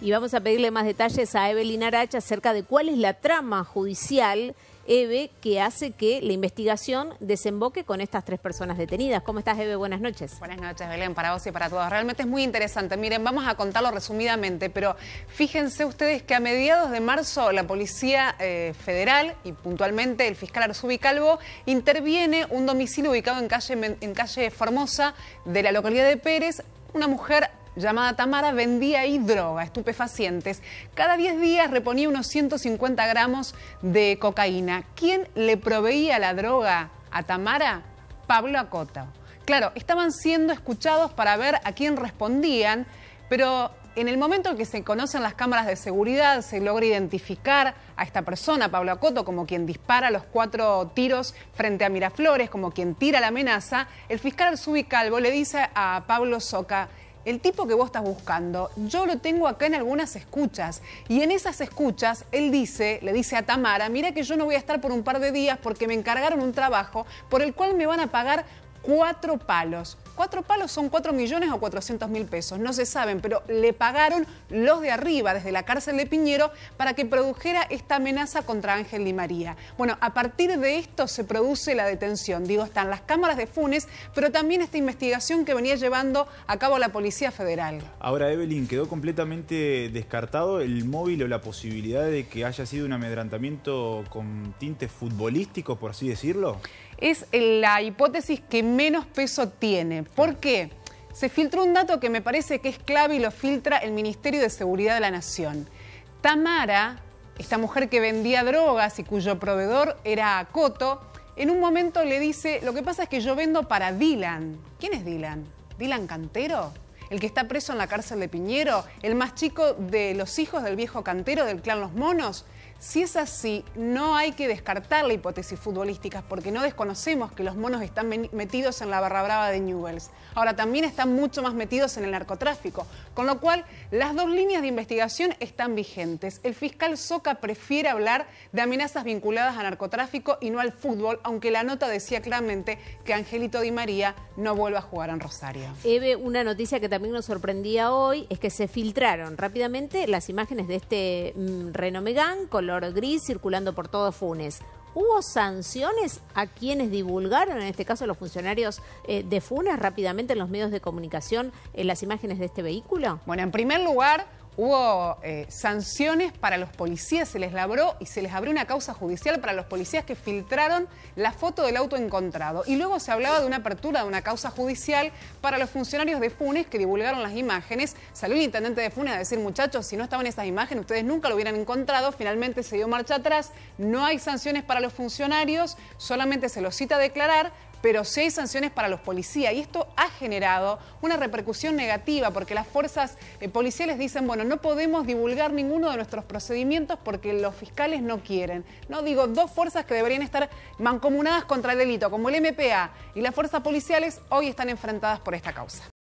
Y vamos a pedirle más detalles a Evelyn Aracha acerca de cuál es la trama judicial, Eve, que hace que la investigación desemboque con estas tres personas detenidas. ¿Cómo estás, Eve? Buenas noches. Buenas noches, Belén, para vos y para todos. Realmente es muy interesante. Miren, vamos a contarlo resumidamente, pero fíjense ustedes que a mediados de marzo la Policía eh, Federal y puntualmente el fiscal Arzubi Calvo interviene un domicilio ubicado en calle, en calle Formosa de la localidad de Pérez una mujer llamada Tamara vendía ahí droga, estupefacientes. Cada 10 días reponía unos 150 gramos de cocaína. ¿Quién le proveía la droga a Tamara? Pablo Acota. Claro, estaban siendo escuchados para ver a quién respondían, pero en el momento que se conocen las cámaras de seguridad, se logra identificar a esta persona, Pablo Acoto, como quien dispara los cuatro tiros frente a Miraflores, como quien tira la amenaza, el fiscal Subicalvo le dice a Pablo Soca, el tipo que vos estás buscando, yo lo tengo acá en algunas escuchas. Y en esas escuchas, él dice, le dice a Tamara, mira que yo no voy a estar por un par de días porque me encargaron un trabajo por el cual me van a pagar cuatro palos. Cuatro palos son cuatro millones o cuatrocientos mil pesos, no se saben, pero le pagaron los de arriba desde la cárcel de Piñero para que produjera esta amenaza contra Ángel y María. Bueno, a partir de esto se produce la detención. Digo, están las cámaras de Funes, pero también esta investigación que venía llevando a cabo la Policía Federal. Ahora, Evelyn, quedó completamente descartado el móvil o la posibilidad de que haya sido un amedrantamiento con tintes futbolísticos, por así decirlo es la hipótesis que menos peso tiene. ¿Por qué? Se filtró un dato que me parece que es clave y lo filtra el Ministerio de Seguridad de la Nación. Tamara, esta mujer que vendía drogas y cuyo proveedor era Coto, en un momento le dice, lo que pasa es que yo vendo para Dylan. ¿Quién es Dylan? ¿Dylan Cantero? el que está preso en la cárcel de Piñero, el más chico de los hijos del viejo cantero del clan Los Monos. Si es así, no hay que descartar la hipótesis futbolística porque no desconocemos que los monos están metidos en la barra brava de Newells. Ahora también están mucho más metidos en el narcotráfico, con lo cual las dos líneas de investigación están vigentes. El fiscal Soca prefiere hablar de amenazas vinculadas al narcotráfico y no al fútbol, aunque la nota decía claramente que Angelito Di María no vuelva a jugar en Rosario. Eve, una noticia que también nos sorprendía hoy es que se filtraron rápidamente las imágenes de este mm, Renomegán con color gris circulando por todo Funes. ¿Hubo sanciones a quienes divulgaron, en este caso los funcionarios eh, de Funes, rápidamente en los medios de comunicación, las imágenes de este vehículo? Bueno, en primer lugar, hubo eh, sanciones para los policías, se les labró y se les abrió una causa judicial para los policías que filtraron la foto del auto encontrado. Y luego se hablaba de una apertura de una causa judicial para los funcionarios de Funes que divulgaron las imágenes. Salió el intendente de Funes a decir, muchachos, si no estaban esas imágenes, ustedes nunca lo hubieran encontrado. Finalmente se dio marcha atrás, no hay sanciones para los funcionarios, solamente se los cita a declarar, pero sí hay sanciones para los policías y esto ha generado una repercusión negativa porque las fuerzas eh, policiales dicen, bueno, no podemos divulgar ninguno de nuestros procedimientos porque los fiscales no quieren. No digo dos fuerzas que deberían estar mancomunadas contra el delito, como el MPA y las fuerzas policiales, hoy están enfrentadas por esta causa.